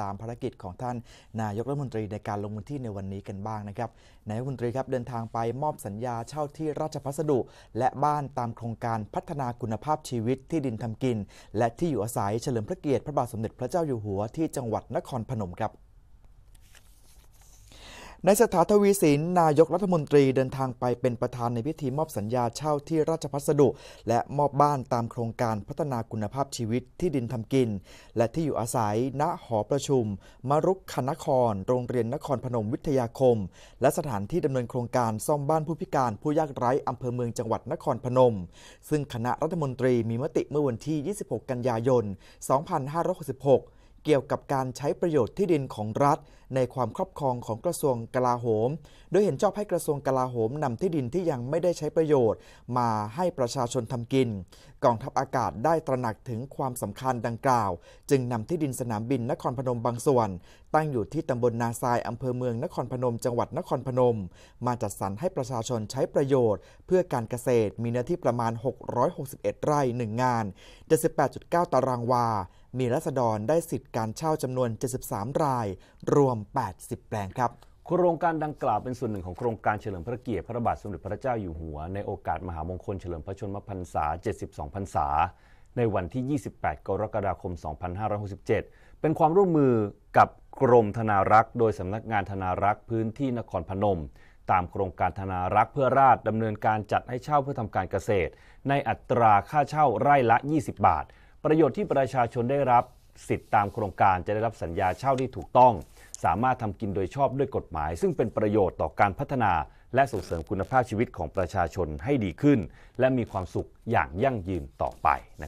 ตามภารกิจของท่าน นายกรัฐมนตรีในการลงพื้นที่ในวันนี้กันบ้างนะครับนายกรัฐมนตรีครับเดินทางไปมอบสัญญาเช่าที่ราชพัสดุ และบ้านตามโครงการพัฒนาคุณภาพชีวิตที่ดินทำกิน และที่อยู่อาศัยเฉลิมพระเกียรติพระบาทสมเด็จพระเจ้าอยู่หัวที่จังหวัดนครพนมครับในสถาทวีสินนายกรัฐมนตรีเดินทางไปเป็นประธานในพิธีมอบสัญญาเช่าที่ราชพัสดุ และมอบบ้านตามโครงการพัฒนาคุณภาพชีวิตที่ดินทำกิน และที่อยู่อาศัย ณหอประชุม มรุกคณครโรงเรียนนครพนมวิทยาคม และสถานที่ดำเนินโครงการซ่อมบ้านผู้พิการผู้ยากไร้อำเภอเมืองจังหวัดนครพนม ซึ่งคณะรัฐมนตรีมีมติเมื่อวันที่ 26 กันยายน 2566เกี่ยวกับการใช้ประโยชน์ที่ดินของรัฐ ในความครอบครองของกระทรวงกลาโหม โดยเห็นชอบให้กระทรวงกลาโหม นำที่ดินที่ยังไม่ได้ใช้ประโยชน์มาให้ประชาชนทำกิน กองทัพอากาศได้ตระหนักถึงความสำคัญดังกล่าว จึงนำที่ดินสนามบินนครพนมบางส่วน ตั้งอยู่ที่ตำบลนาทรายอำเภอเมืองนครพนมจังหวัดนครพนม มาจัดสรรให้ประชาชนใช้ประโยชน์ เพื่อการเกษตรมีเนื้อที่ประมาณ 661 ไร่ 1 งาน78.9 ตารางวามีรัษฎรได้สิทธิ์การเช่าจำนวน 73 ราย รวม 80 แปลงครับ โครงการดังกล่าวเป็นส่วนหนึ่งของโครงการเฉลิมพระเกียรติพระบาทสมเด็จพระเจ้าอยู่หัว ในโอกาสมหามงคลเฉลิมพระชนมพรรษา 72พรรษา ในวันที่ 28 กรกฎาคม 2567 เป็นความร่วมมือกับกรมธนารักษ์โดยสำนักงานธนารักษ์พื้นที่นครพนม ตามโครงการธนารักษ์เพื่อราษดำเนินการจัดให้เช่าเพื่อทำการเกษตร ในอัตราค่าเช่าไร่ละ 20 บาทประโยชน์ที่ประชาชนได้รับสิทธิ์ตามโครงการจะได้รับสัญญาเช่าที่ถูกต้อง สามารถทำกินโดยชอบด้วยกฎหมาย ซึ่งเป็นประโยชน์ต่อการพัฒนาและส่งเสริมคุณภาพชีวิตของประชาชนให้ดีขึ้น และมีความสุขอย่างยั่งยืนต่อไป